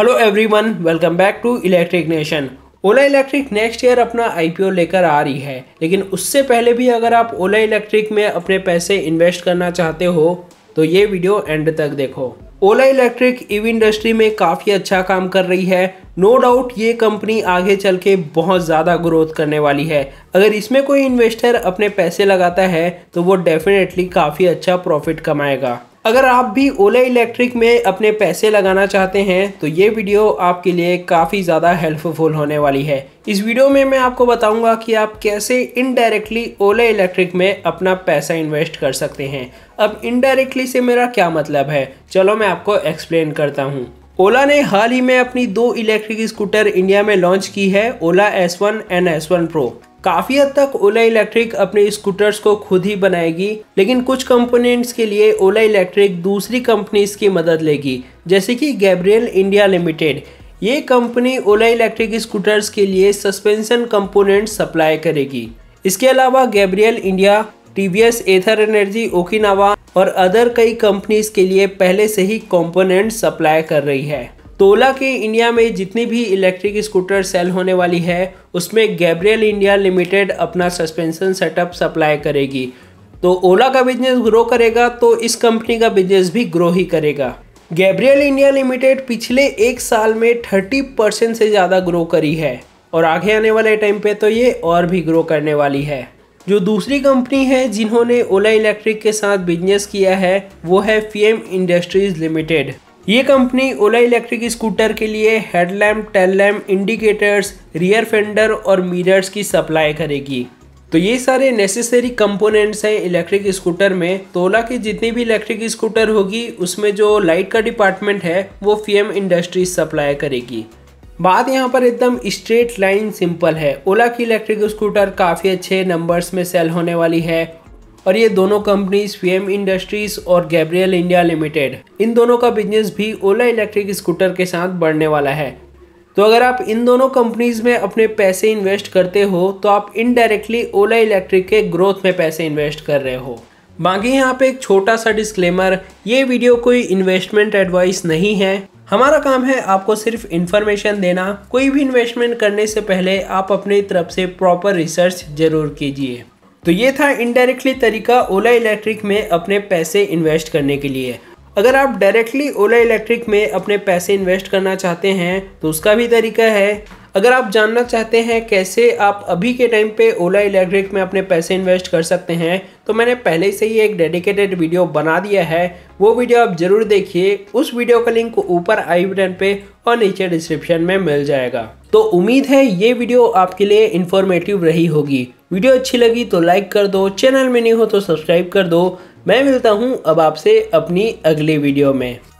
hello everyone welcome back to electric nation Ola electric next year अपना IPO लेकर आ रही है लेकिन उससे पहले भी अगर आप ओला इलेक्ट्रिक में अपने पैसे इन्वेस्ट करना चाहते हो तो ये वीडियो एंड तक देखो ओला इलेक्ट्रिक ईवी इंडस्ट्री में काफ़ी अच्छा काम कर रही है नो डाउट ये कंपनी आगे चल के बहुत ज़्यादा ग्रोथ करने वाली है अगर इसमें कोई इन्वेस्टर अपने पैसे लगाता है तो वो डेफिनेटली काफ़ी अच्छा प्रॉफिट कमाएगा अगर आप भी ओला इलेक्ट्रिक में अपने पैसे लगाना चाहते हैं तो ये वीडियो आपके लिए काफ़ी ज़्यादा हेल्पफुल होने वाली है इस वीडियो में मैं आपको बताऊंगा कि आप कैसे इनडायरेक्टली ओला इलेक्ट्रिक में अपना पैसा इन्वेस्ट कर सकते हैं अब इनडायरेक्टली से मेरा क्या मतलब है चलो मैं आपको एक्सप्लेन करता हूँ ओला ने हाल ही में अपनी दो इलेक्ट्रिक स्कूटर इंडिया में लॉन्च की है ओला S1 एंड एस प्रो काफ़ी हद तक ओला इलेक्ट्रिक अपने स्कूटर्स को खुद ही बनाएगी लेकिन कुछ कंपोनेंट्स के लिए ओला इलेक्ट्रिक दूसरी कंपनीज की मदद लेगी जैसे कि गैब्रियल इंडिया लिमिटेड ये कंपनी ओला इलेक्ट्रिक स्कूटर्स के लिए सस्पेंशन कंपोनेंट सप्लाई करेगी इसके अलावा Gabriel India TVS Ather energy Okinawa और अदर कई कंपनीज के लिए पहले से ही कंपोनेंट सप्लाई कर रही है तोला के इंडिया में जितनी भी इलेक्ट्रिक स्कूटर सेल होने वाली है उसमें गैब्रियल इंडिया लिमिटेड अपना सस्पेंशन सेटअप सप्लाई करेगी तो ओला का बिजनेस ग्रो करेगा तो इस कंपनी का बिजनेस भी ग्रो ही करेगा गैब्रियल इंडिया लिमिटेड पिछले एक साल में थर्टी परसेंट से ज़्यादा ग्रो करी है और आगे आने वाले टाइम पे तो ये और भी ग्रो करने वाली है जो दूसरी कंपनी है जिन्होंने ओला इलेक्ट्रिक के साथ बिजनेस किया है वो है फीएम इंडस्ट्रीज लिमिटेड ये कंपनी ओला इलेक्ट्रिक स्कूटर के लिए headlamp tail lamp indicators rear fender और मिरर्स की सप्लाई करेगी तो ये सारे नेसेसरी कंपोनेंट्स हैं इलेक्ट्रिक स्कूटर में तोला की जितनी भी इलेक्ट्रिक स्कूटर होगी उसमें जो लाइट का डिपार्टमेंट है वो फीएम इंडस्ट्रीज सप्लाई करेगी बात यहाँ पर एकदम स्ट्रेट लाइन सिंपल है ओला की इलेक्ट्रिक स्कूटर काफ़ी अच्छे नंबर्स में सेल होने वाली है और ये दोनों कंपनीज फीएम इंडस्ट्रीज और गैब्रियल इंडिया लिमिटेड इन दोनों का बिजनेस भी ओला इलेक्ट्रिक स्कूटर के साथ बढ़ने वाला है तो अगर आप इन दोनों कंपनीज में अपने पैसे इन्वेस्ट करते हो तो आप इनडायरेक्टली ओला इलेक्ट्रिक के ग्रोथ में पैसे इन्वेस्ट कर रहे हो बाकी यहाँ पे एक छोटा सा डिस्क्लेमर ये वीडियो कोई इन्वेस्टमेंट एडवाइस नहीं है हमारा काम है आपको सिर्फ इन्फॉर्मेशन देना कोई भी इन्वेस्टमेंट करने से पहले आप अपनी तरफ से प्रॉपर रिसर्च जरूर कीजिए तो ये था इनडायरेक्टली तरीका ओला इलेक्ट्रिक में अपने पैसे इन्वेस्ट करने के लिए अगर आप डायरेक्टली ओला इलेक्ट्रिक में अपने पैसे इन्वेस्ट करना चाहते हैं तो उसका भी तरीका है अगर आप जानना चाहते हैं कैसे आप अभी के टाइम पे ओला इलेक्ट्रिक में अपने पैसे इन्वेस्ट कर सकते हैं तो मैंने पहले से ही एक डेडिकेटेड वीडियो बना दिया है वो वीडियो आप ज़रूर देखिए उस वीडियो का लिंक ऊपर आई बटन पे और नीचे डिस्क्रिप्शन में मिल जाएगा तो उम्मीद है ये वीडियो आपके लिए इन्फॉर्मेटिव रही होगी वीडियो अच्छी लगी तो लाइक कर दो चैनल में नहीं हो तो सब्सक्राइब कर दो मैं मिलता हूँ अब आपसे अपनी अगली वीडियो में